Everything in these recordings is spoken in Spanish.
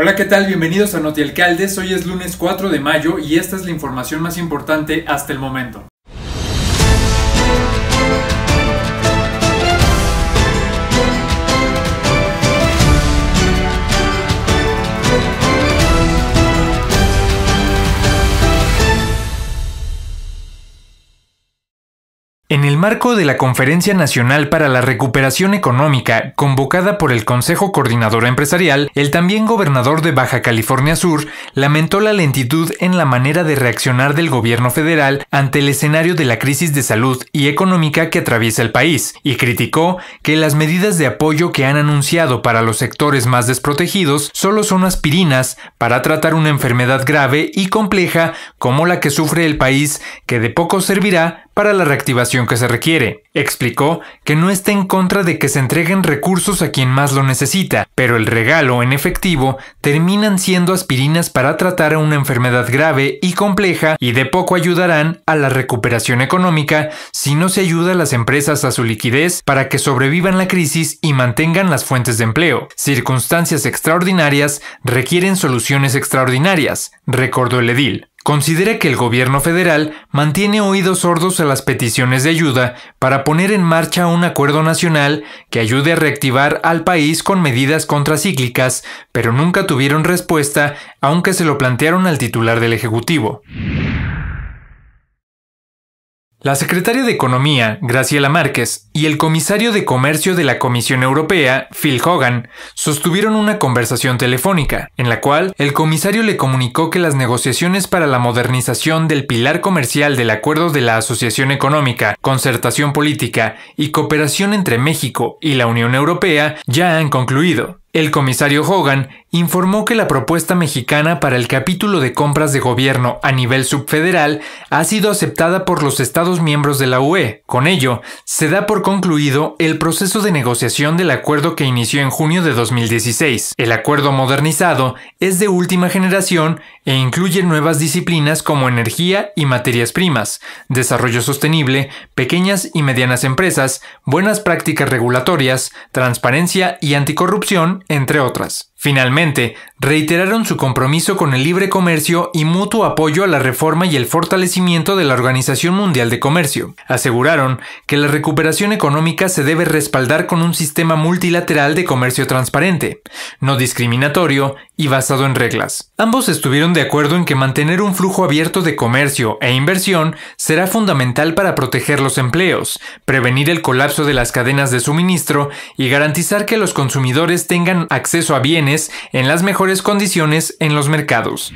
Hola, ¿qué tal? Bienvenidos a Notialcaldes. Hoy es lunes 4 de mayo y esta es la información más importante hasta el momento. En el marco de la Conferencia Nacional para la Recuperación Económica, convocada por el Consejo Coordinador Empresarial, el también gobernador de Baja California Sur lamentó la lentitud en la manera de reaccionar del gobierno federal ante el escenario de la crisis de salud y económica que atraviesa el país, y criticó que las medidas de apoyo que han anunciado para los sectores más desprotegidos solo son aspirinas para tratar una enfermedad grave y compleja como la que sufre el país, que de poco servirá para la reactivación que se requiere. Explicó que no está en contra de que se entreguen recursos a quien más lo necesita, pero el regalo en efectivo terminan siendo aspirinas para tratar una enfermedad grave y compleja y de poco ayudarán a la recuperación económica si no se ayuda a las empresas a su liquidez para que sobrevivan la crisis y mantengan las fuentes de empleo. Circunstancias extraordinarias requieren soluciones extraordinarias, recordó el edil considera que el gobierno federal mantiene oídos sordos a las peticiones de ayuda para poner en marcha un acuerdo nacional que ayude a reactivar al país con medidas contracíclicas, pero nunca tuvieron respuesta aunque se lo plantearon al titular del Ejecutivo. La secretaria de Economía, Graciela Márquez, y el comisario de Comercio de la Comisión Europea, Phil Hogan, sostuvieron una conversación telefónica, en la cual el comisario le comunicó que las negociaciones para la modernización del pilar comercial del acuerdo de la Asociación Económica, Concertación Política y Cooperación entre México y la Unión Europea ya han concluido. El comisario Hogan informó que la propuesta mexicana para el capítulo de compras de gobierno a nivel subfederal ha sido aceptada por los Estados miembros de la UE. Con ello, se da por concluido el proceso de negociación del acuerdo que inició en junio de 2016. El acuerdo modernizado es de última generación e incluye nuevas disciplinas como energía y materias primas, desarrollo sostenible, pequeñas y medianas empresas, buenas prácticas regulatorias, transparencia y anticorrupción, entre otras. Finalmente, reiteraron su compromiso con el libre comercio y mutuo apoyo a la reforma y el fortalecimiento de la Organización Mundial de Comercio. Aseguraron que la recuperación económica se debe respaldar con un sistema multilateral de comercio transparente, no discriminatorio y basado en reglas. Ambos estuvieron de acuerdo en que mantener un flujo abierto de comercio e inversión será fundamental para proteger los empleos, prevenir el colapso de las cadenas de suministro y garantizar que los consumidores tengan acceso a bienes en las mejores condiciones en los mercados.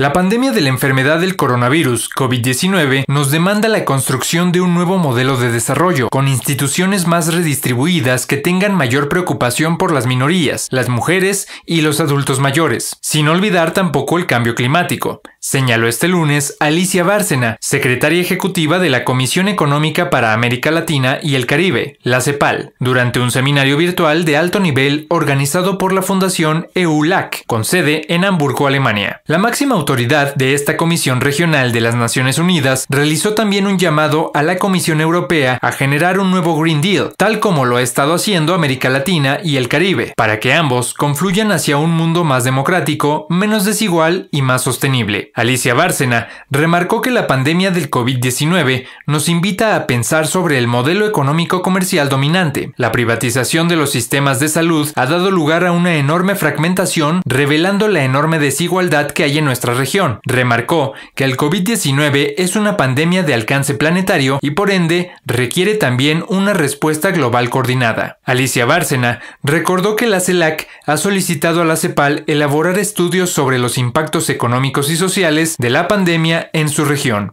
La pandemia de la enfermedad del coronavirus COVID-19 nos demanda la construcción de un nuevo modelo de desarrollo, con instituciones más redistribuidas que tengan mayor preocupación por las minorías, las mujeres y los adultos mayores, sin olvidar tampoco el cambio climático, señaló este lunes Alicia Bárcena, secretaria ejecutiva de la Comisión Económica para América Latina y el Caribe, la CEPAL, durante un seminario virtual de alto nivel organizado por la Fundación EULAC, con sede en Hamburgo, Alemania. La máxima autoridad de esta Comisión Regional de las Naciones Unidas realizó también un llamado a la Comisión Europea a generar un nuevo Green Deal, tal como lo ha estado haciendo América Latina y el Caribe, para que ambos confluyan hacia un mundo más democrático, menos desigual y más sostenible. Alicia Bárcena remarcó que la pandemia del COVID-19 nos invita a pensar sobre el modelo económico comercial dominante. La privatización de los sistemas de salud ha dado lugar a una enorme fragmentación, revelando la enorme desigualdad que hay en nuestra región. Remarcó que el COVID-19 es una pandemia de alcance planetario y por ende requiere también una respuesta global coordinada. Alicia Bárcena recordó que la CELAC ha solicitado a la CEPAL elaborar estudios sobre los impactos económicos y sociales de la pandemia en su región.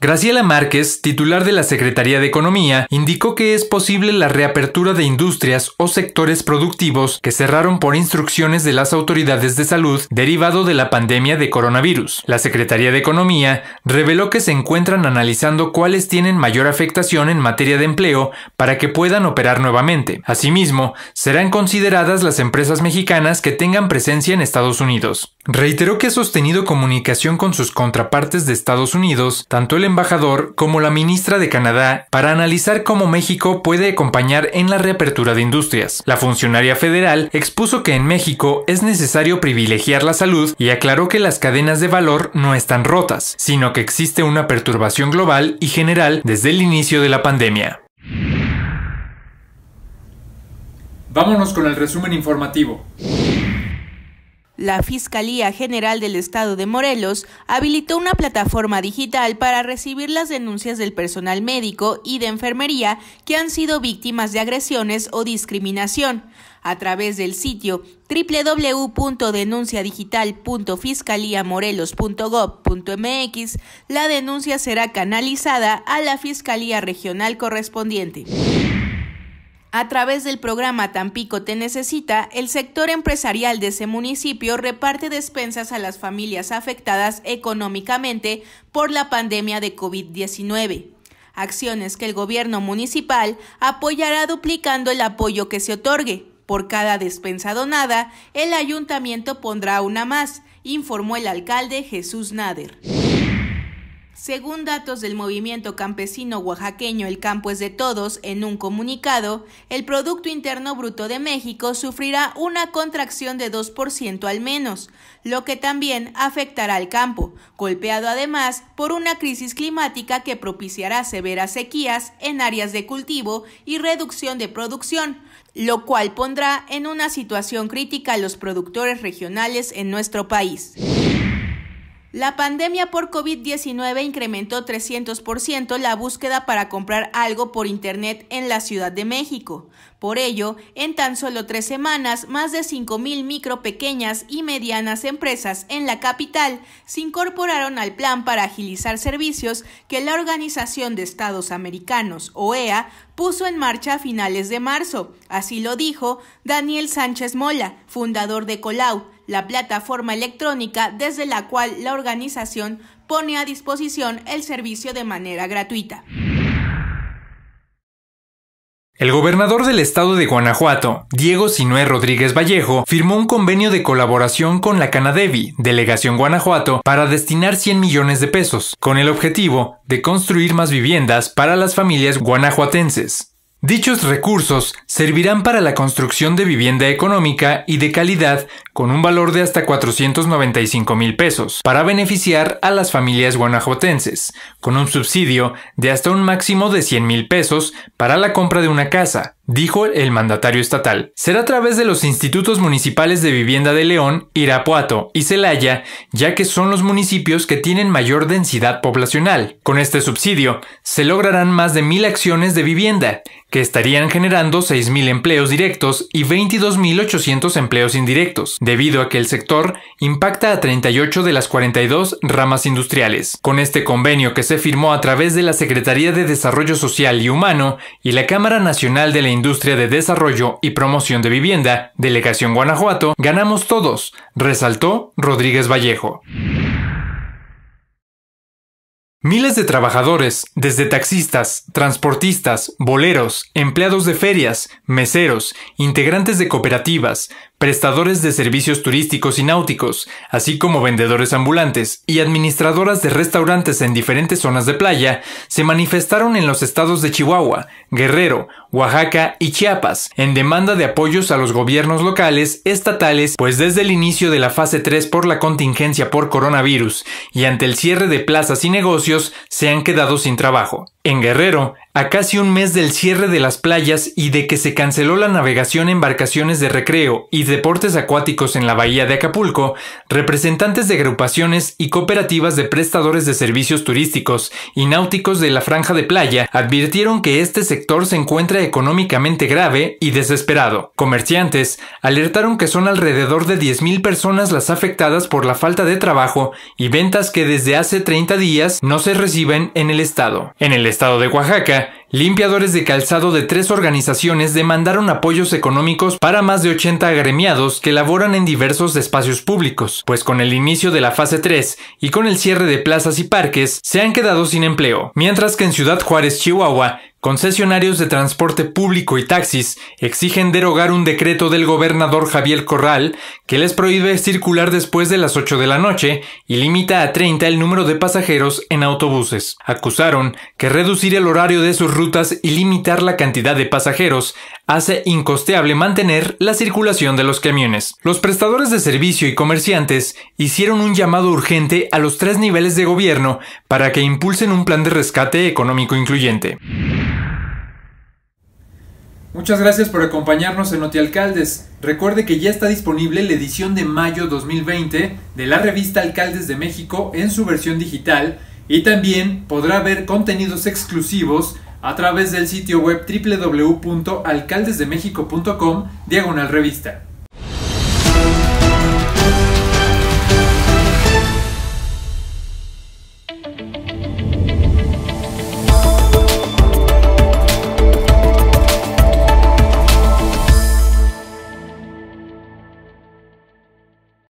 Graciela Márquez, titular de la Secretaría de Economía, indicó que es posible la reapertura de industrias o sectores productivos que cerraron por instrucciones de las autoridades de salud derivado de la pandemia de coronavirus. La Secretaría de Economía reveló que se encuentran analizando cuáles tienen mayor afectación en materia de empleo para que puedan operar nuevamente. Asimismo, serán consideradas las empresas mexicanas que tengan presencia en Estados Unidos. Reiteró que ha sostenido comunicación con sus contrapartes de Estados Unidos, tanto el embajador como la ministra de Canadá, para analizar cómo México puede acompañar en la reapertura de industrias. La funcionaria federal expuso que en México es necesario privilegiar la salud y aclaró que las cadenas de valor no están rotas, sino que existe una perturbación global y general desde el inicio de la pandemia. Vámonos con el resumen informativo. La Fiscalía General del Estado de Morelos habilitó una plataforma digital para recibir las denuncias del personal médico y de enfermería que han sido víctimas de agresiones o discriminación. A través del sitio www.denunciadigital.fiscaliamorelos.gov.mx, la denuncia será canalizada a la Fiscalía Regional correspondiente. A través del programa Tampico Te Necesita, el sector empresarial de ese municipio reparte despensas a las familias afectadas económicamente por la pandemia de COVID-19 acciones que el gobierno municipal apoyará duplicando el apoyo que se otorgue. Por cada despensa donada, el ayuntamiento pondrá una más, informó el alcalde Jesús Nader. Según datos del movimiento campesino oaxaqueño El campo es de todos, en un comunicado, el Producto Interno Bruto de México sufrirá una contracción de 2% al menos, lo que también afectará al campo, golpeado además por una crisis climática que propiciará severas sequías en áreas de cultivo y reducción de producción, lo cual pondrá en una situación crítica a los productores regionales en nuestro país. La pandemia por COVID-19 incrementó 300% la búsqueda para comprar algo por Internet en la Ciudad de México. Por ello, en tan solo tres semanas, más de 5.000 micro, pequeñas y medianas empresas en la capital se incorporaron al plan para agilizar servicios que la Organización de Estados Americanos, OEA, puso en marcha a finales de marzo. Así lo dijo Daniel Sánchez Mola, fundador de Colau la plataforma electrónica desde la cual la organización pone a disposición el servicio de manera gratuita. El gobernador del estado de Guanajuato, Diego Sinué Rodríguez Vallejo, firmó un convenio de colaboración con la Canadevi, Delegación Guanajuato, para destinar 100 millones de pesos, con el objetivo de construir más viviendas para las familias guanajuatenses. Dichos recursos servirán para la construcción de vivienda económica y de calidad con un valor de hasta 495 mil pesos para beneficiar a las familias guanajuatenses, con un subsidio de hasta un máximo de 100 mil pesos para la compra de una casa, dijo el mandatario estatal. Será a través de los institutos municipales de vivienda de León, Irapuato y Celaya, ya que son los municipios que tienen mayor densidad poblacional. Con este subsidio, se lograrán más de mil acciones de vivienda, que estarían generando 6.000 empleos directos y 22.800 empleos indirectos, debido a que el sector impacta a 38 de las 42 ramas industriales. Con este convenio que se firmó a través de la Secretaría de Desarrollo Social y Humano y la Cámara Nacional de la Industria de Desarrollo y Promoción de Vivienda, Delegación Guanajuato, ganamos todos, resaltó Rodríguez Vallejo. Miles de trabajadores, desde taxistas, transportistas, boleros, empleados de ferias, meseros, integrantes de cooperativas, prestadores de servicios turísticos y náuticos, así como vendedores ambulantes y administradoras de restaurantes en diferentes zonas de playa, se manifestaron en los estados de Chihuahua, Guerrero, Oaxaca y Chiapas, en demanda de apoyos a los gobiernos locales, estatales, pues desde el inicio de la fase 3 por la contingencia por coronavirus y ante el cierre de plazas y negocios, se han quedado sin trabajo. En Guerrero, a casi un mes del cierre de las playas y de que se canceló la navegación embarcaciones de recreo y deportes acuáticos en la bahía de Acapulco, representantes de agrupaciones y cooperativas de prestadores de servicios turísticos y náuticos de la franja de playa advirtieron que este sector se encuentra económicamente grave y desesperado. Comerciantes alertaron que son alrededor de 10.000 personas las afectadas por la falta de trabajo y ventas que desde hace 30 días no se reciben en el estado estado de Oaxaca, limpiadores de calzado de tres organizaciones demandaron apoyos económicos para más de 80 agremiados que laboran en diversos espacios públicos, pues con el inicio de la fase 3 y con el cierre de plazas y parques se han quedado sin empleo, mientras que en Ciudad Juárez, Chihuahua, Concesionarios de transporte público y taxis exigen derogar un decreto del gobernador Javier Corral que les prohíbe circular después de las 8 de la noche y limita a 30 el número de pasajeros en autobuses. Acusaron que reducir el horario de sus rutas y limitar la cantidad de pasajeros hace incosteable mantener la circulación de los camiones. Los prestadores de servicio y comerciantes hicieron un llamado urgente a los tres niveles de gobierno para que impulsen un plan de rescate económico incluyente. Muchas gracias por acompañarnos en Notialcaldes. Recuerde que ya está disponible la edición de mayo 2020 de la revista Alcaldes de México en su versión digital y también podrá ver contenidos exclusivos a través del sitio web www.alcaldesdemexico.com diagonal revista.